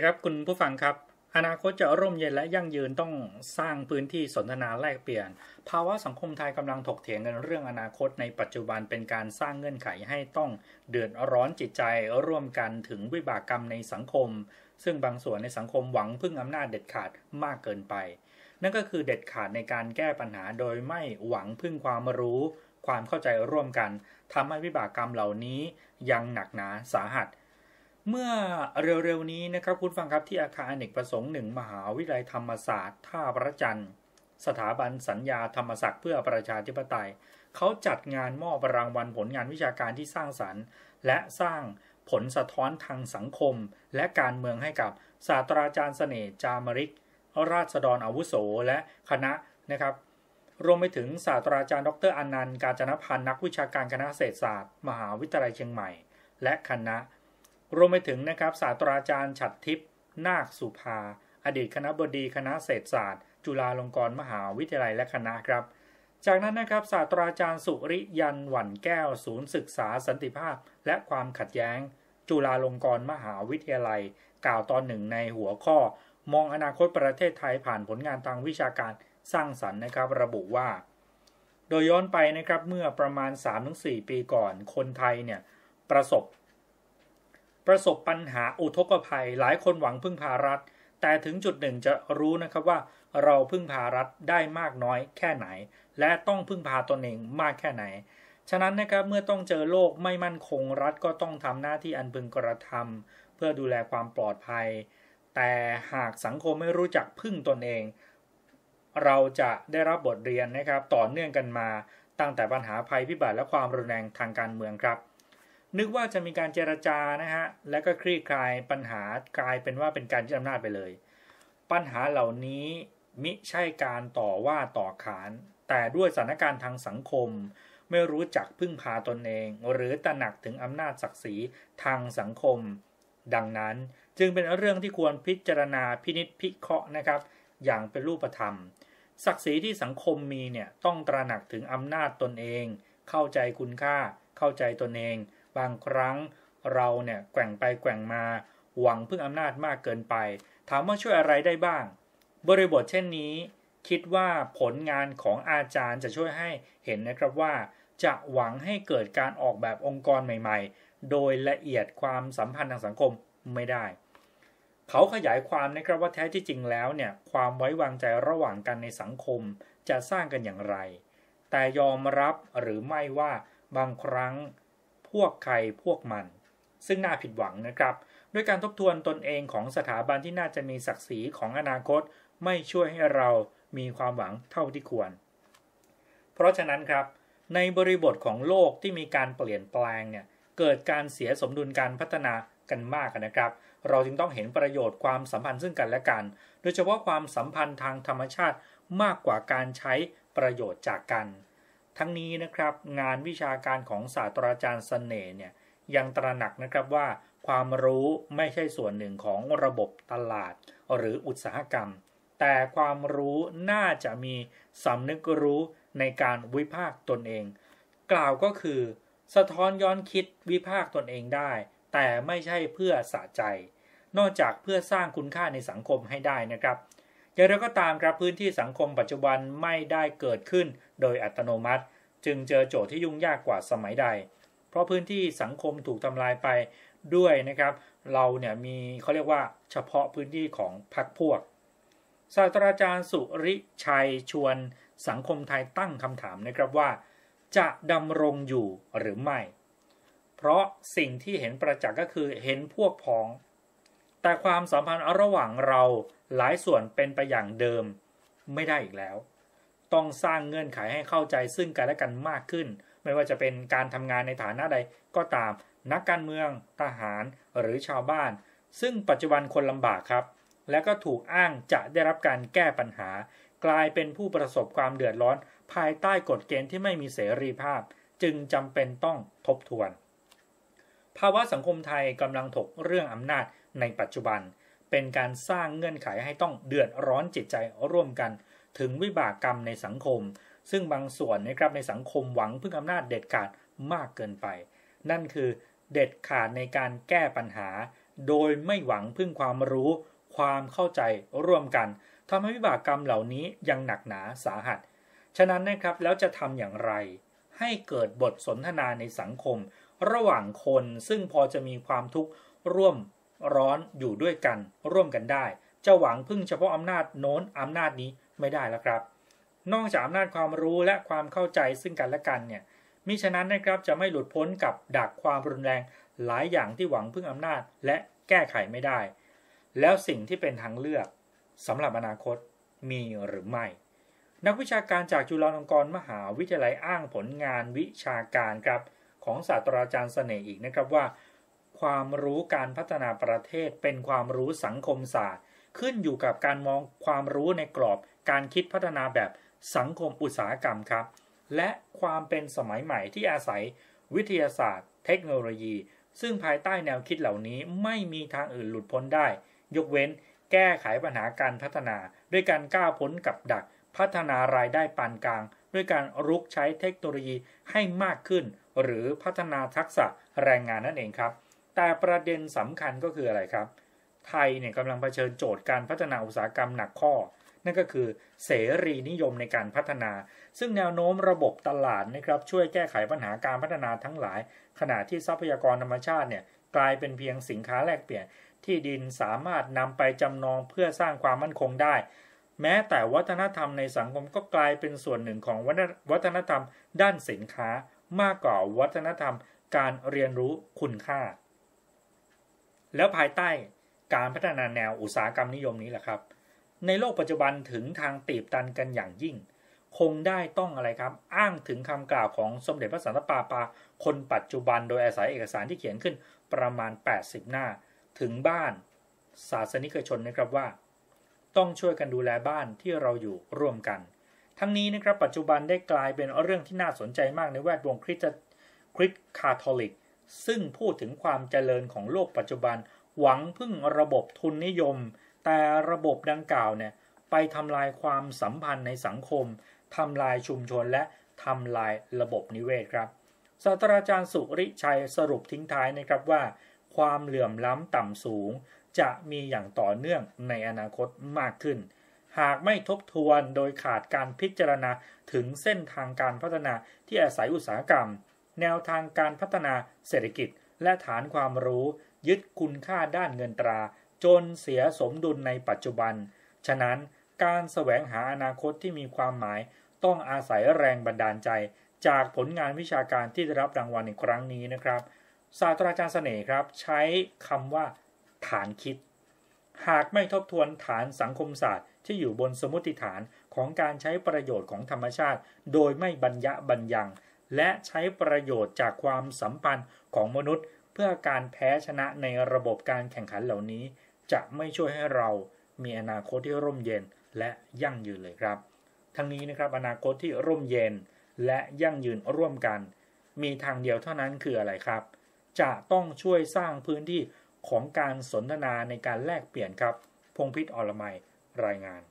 ีครับคุณผู้ฟังครับ อนาคตจะร่มเย็นและยั่งยืนต้องสร้างพื้นที่สนทนาแลกเปลี่ยน ภาวะสังคมไทยกำลังถกเถียงกันเรื่องอนาคตในปัจจุบันเป็นการสร้างเงื่อนไขให้ต้อง เดือดร้อนจิตใจร่วมกันถึงวิบากกรรมในสังคม ซึ่งบางส่วนในสังคมหวังพึ่งอำนาจเด็ดขาดมากเกินไป นั่นก็คือเด็ดขาดในการแก้ปัญหาโดยไม่หวังพึ่งความรู้ ความเข้าใจร่วมกัน ทำให้วิบากกรรมเหล่านี้ยังหนักหนาสาหัสเมื่อเร็วๆนี้นะครับ คุณฟังครับที่อาคารอเนกประสงค์หนึ่งมหาวิทยาลัยธรรมศาสตร์ ท่าพระจันทร์ สถาบันสัญญาธรรมศักดิ์เพื่อประชาธิปไตยเขาจัดงานมอบรางวัลผลงานวิชาการที่สร้างสรรค์ และสร้างผลสะท้อนทางสังคม และการเมืองให้กับศาสตราจารย์เสน่จามริก ราษฎรอาวุโสและคณะนะครับ รวมไปถึงศาสตราจารย์ดรอนันต์กาญจนพันธ์นักวิชาการคณะเศรษฐศาสตร์ มหาวิทยาลัยเชียงใหม่ และคณะรวมไปถึงนะครับศาสตราจารย์ ฉัดทิพย์นาคสุภา อดีตคณะบดีคณะเศรษฐศาสตร์ จุฬาลงกรณ์มหาวิทยาลัยและคณะครับ จากนั้นนะครับศาสตราจารย์สุริยัน หวันแก้ว ศูนย์ศึกษาสันติภาพ และความขัดแย้ง จุฬาลงกรณ์มหาวิทยาลัย กล่าวตอนหนึ่งในหัวข้อ มองอนาคตประเทศไทยผ่านผลงานทางวิชาการสร้างสรรค์นะครับ ระบุว่า โดยย้อนไปนะครับเมื่อประมาณ3-4ปีก่อน คนไทยเนี่ยประสบประสบปัญหาอุทกภัยหลายคนหวังพึ่งพารัฐ แต่ถึงจุดหนึ่งจะรู้นะครับว่าเราพึ่งพารัฐได้มากน้อยแค่ไหน และต้องพึ่งพาตนเองมากแค่ไหน ฉะนั้นนะครับเมื่อต้องเจอโลกไม่มั่นคงรัฐก็ต้องทำหน้าที่อันพึงกระทำเพื่อดูแลความปลอดภัย แต่หากสังคมไม่รู้จักพึ่งตนเอง เราจะได้รับบทเรียนนะครับต่อเนื่องกันมา ตั้งแต่ปัญหาภัยพิบัติและความรุนแรงทางการเมืองครับนึกว่าจะมีการเจรจานะฮะ และก็คลี่คลายปัญหากลายเป็นว่าเป็นการยึดอำนาจไปเลย ปัญหาเหล่านี้มิใช่การต่อว่าต่อขาน แต่ด้วยสถานการณ์ทางสังคม ไม่รู้จักพึ่งพาตนเอง หรือตระหนักถึงอำนาจศักดิ์ศรีทางสังคม ดังนั้นจึงเป็นเรื่องที่ควรพิจารณาพินิจพิเคราะห์นะครับ อย่างเป็นรูปธรรม ศักดิ์ศรีที่สังคมมีเนี่ยต้องตระหนักถึงอำนาจตนเอง เข้าใจคุณค่าเข้าใจตนเองบางครั้งเราเนี่ย แกว่งไปแกว่งมา หวังพึ่งอำนาจมากเกินไป ถามว่าช่วยอะไรได้บ้าง บริบทเช่นนี้ คิดว่าผลงานของอาจารย์จะช่วยให้เห็นนะครับว่า จะหวังให้เกิดการออกแบบองค์กรใหม่ๆ โดยละเอียดความสัมพันธ์ทางสังคมไม่ได้ เขาขยายความนะครับว่า แท้ที่จริงแล้วเนี่ย ความไว้วางใจระหว่างกันในสังคม จะสร้างกันอย่างไร แต่ยอมรับหรือไม่ว่าบางครั้งพวกใครพวกมัน ซึ่งน่าผิดหวังนะครับ ด้วยการทบทวนตนเองของสถาบันที่น่าจะมีศักดิ์ศรีของอนาคต ไม่ช่วยให้เรามีความหวังเท่าที่ควร เพราะฉะนั้นครับ ในบริบทของโลกที่มีการเปลี่ยนแปลงเนี่ยเกิดการเสียสมดุลการพัฒนากันมากนะครับ เราจึงต้องเห็นประโยชน์ความสัมพันธ์ซึ่งกันและกัน โดยเฉพาะความสัมพันธ์ทางธรรมชาติมากกว่าการใช้ประโยชน์จากกันทั้งนี้นะครับงานวิชาการของศาสตราจารย์เสน่ห์เนี่ยยังตระหนักนะครับว่า ความรู้ไม่ใช่ส่วนหนึ่งของระบบตลาดหรืออุตสาหกรรม แต่ความรู้น่าจะมีสำนึกรู้ในการวิพากตนเอง กล่าวก็คือสะท้อนย้อนคิดวิพากตนเองได้ แต่ไม่ใช่เพื่อสะใจ นอกจากเพื่อสร้างคุณค่าในสังคมให้ได้นะครับอย่างไรก็ตามครับพื้นที่สังคมปัจจุบันไม่ได้เกิดขึ้นโดยอัตโนมัติจึงเจอโจทย์ที่ยุ่งยากกว่าสมัยใด เพราะพื้นที่สังคมถูกทำลายไปด้วยนะครับ เราเนี่ยมีเขาเรียกว่า เฉพาะพื้นที่ของพรรคพวก ศาสตราจารย์สุริชัยชวน สังคมไทยตั้งคำถามนะครับว่า จะดำรงอยู่หรือไม่ เพราะสิ่งที่เห็นประจักษ์ก็คือเห็นพวกพ้อง แต่ความสัมพันธ์ระหว่างเราหลายส่วนเป็นไปอย่างเดิมไม่ได้อีกแล้วต้องสร้างเงื่อนไขให้เข้าใจซึ่งกันและกันมากขึ้น ไม่ว่าจะเป็นการทำงานในฐานะใดก็ตามนักการเมือง ทหารหรือชาวบ้าน ซึ่งปัจจุบันคนลำบากครับและก็ถูกอ้างจะได้รับการแก้ปัญหา กลายเป็นผู้ประสบความเดือดร้อนภายใต้กฎเกณฑ์ที่ไม่มีเสรีภาพ จึงจำเป็นต้องทบทวน ภาวะสังคมไทยกำลังถกเรื่องอำนาจในปัจจุบันเป็นการสร้างเงื่อนไขให้ต้องเดือดร้อนจิตใจร่วมกันถึงวิบากกรรมในสังคม ซึ่งบางส่วนนะครับ ในสังคมหวังพึ่งอำนาจเด็ดขาดมากเกินไป นั่นคือเด็ดขาดในการแก้ปัญหา โดยไม่หวังพึ่งความรู้ ความเข้าใจร่วมกันทำให้วิบากกรรมเหล่านี้ยังหนักหนาสาหัส ฉะนั้นนะครับแล้วจะทำอย่างไร ให้เกิดบทสนทนาในสังคม ระหว่างคนซึ่งพอจะมีความทุกข์ร่วมร้อนอยู่ด้วยกัน ร่วมกันได้จะหวังพึ่งเฉพาะอำนาจโน้นอำนาจนี้ไม่ได้แล้วครับ นอกจากอำนาจความรู้และความเข้าใจซึ่งกันและกันเนี่ย มิฉะนั้นนะครับจะไม่หลุดพ้นกับดักความรุนแรงหลายอย่างที่หวังพึ่งอำนาจ และแก้ไขไม่ได้ แล้วสิ่งที่เป็นทางเลือกสำหรับอนาคตมีหรือไม่ นักวิชาการจากจุฬาลงกรณ์มหาวิทยาลัยอ้างผลงานวิชาการครับของศาสตราจารย์เสน่ห์อีกนะครับว่า ความรู้การพัฒนาประเทศเป็นความรู้สังคมศาสตร์ขึ้นอยู่กับการมองความรู้ในกรอบการคิดพัฒนาแบบสังคมอุตสาหกรรมครับ และความเป็นสมัยใหม่ที่อาศัย วิทยาศาสตร์เทคโนโลยี ซึ่งภายใต้แนวคิดเหล่านี้ไม่มีทางอื่นหลุดพ้นได้ ยกเว้นแก้ไขปัญหาการพัฒนา ด้วยการก้าวพ้นกับดักพัฒนารายได้ปานกลาง ด้วยการรุกใช้เทคโนโลยีให้มากขึ้น หรือพัฒนาทักษะแรงงานนั่นเองครับ แต่ประเด็นสำคัญก็คืออะไรครับไทยเนี่ยกำลังเผชิญโจทย์การพัฒนาอุตสาหกรรมหนักข้อ นั่นก็คือเสรีนิยมในการพัฒนา ซึ่งแนวโน้มระบบตลาดนะครับช่วยแก้ไขปัญหาการพัฒนาทั้งหลาย ขณะที่ทรัพยากรธรรมชาติเนี่ยกลายเป็นเพียงสินค้าแลกเปลี่ยน ที่ดินสามารถนำไปจำนองเพื่อสร้างความมั่นคงได้ แม้แต่วัฒนธรรมในสังคมก็กลายเป็นส่วนหนึ่งของวัฒนธรรมด้านสินค้ามากกว่าวัฒนธรรมการเรียนรู้คุณค่า แล้วภายใต้การพัฒนาแนวอุตสาหกรรมนิยมนี้แหละครับ ในโลกปัจจุบันถึงทางตีบตันกันอย่างยิ่ง คงได้ต้องอะไรครับ อ้างถึงคำกล่าวของสมเด็จพระสันตะปาปา คนปัจจุบันโดยอาศัยเอกสารที่เขียนขึ้นประมาณ 80 หน้า ถึงบ้าน ศาสนิกชนนะครับว่า ต้องช่วยกันดูแลบ้านที่เราอยู่ร่วมกัน ทั้งนี้นะครับปัจจุบันได้กลายเป็นเรื่องที่น่าสนใจมากในแวดวงคริสต์คริสต์คาทอลิกซึ่งพูดถึงความเจริญของโลกปัจจุบันหวังพึ่งระบบทุนนิยม แต่ระบบดังกล่าวเนี่ยไปทำลายความสัมพันธ์ในสังคมทำลายชุมชนและทำลายระบบนิเวศครับ ศาสตราจารย์สุริชัยสรุปทิ้งท้ายนะครับว่า ความเหลื่อมล้ำต่ำสูง จะมีอย่างต่อเนื่องในอนาคตมากขึ้น หากไม่ทบทวนโดยขาดการพิจารณาถึงเส้นทางการพัฒนาที่อาศัยอุตสาหกรรม แนวทางการพัฒนาเศรษฐกิจและฐานความรู้ยึดคุณค่าด้านเงินตรา จนเสียสมดุลในปัจจุบัน ฉะนั้นการแสวงหาอนาคตที่มีความหมาย ต้องอาศัยแรงบันดาลใจ จากผลงานวิชาการที่ได้รับรางวัลในครั้งนี้นะครับศาสตราจารย์เสน่ห์ครับ ใช้คำว่า ฐานคิด หากไม่ทบทวนฐานสังคมศาสตร์ที่อยู่บนสมมติฐานของการใช้ประโยชน์ของธรรมชาติ โดยไม่บรรยะบรรยังและใช้ประโยชน์จากความสัมพันธ์ของมนุษย์เพื่อการแพ้ชนะในระบบการแข่งขันเหล่านี้ จะไม่ช่วยให้เรามีอนาคตที่ร่มเย็นและยั่งยืนเลยครับ ทั้งนี้นะครับ อนาคตที่ร่มเย็นและยั่งยืนร่วมกัน มีทางเดียวเท่านั้นคืออะไรครับ จะต้องช่วยสร้างพื้นที่ของการสนทนาในการแลกเปลี่ยนครับพงพิษอรไมรายงาน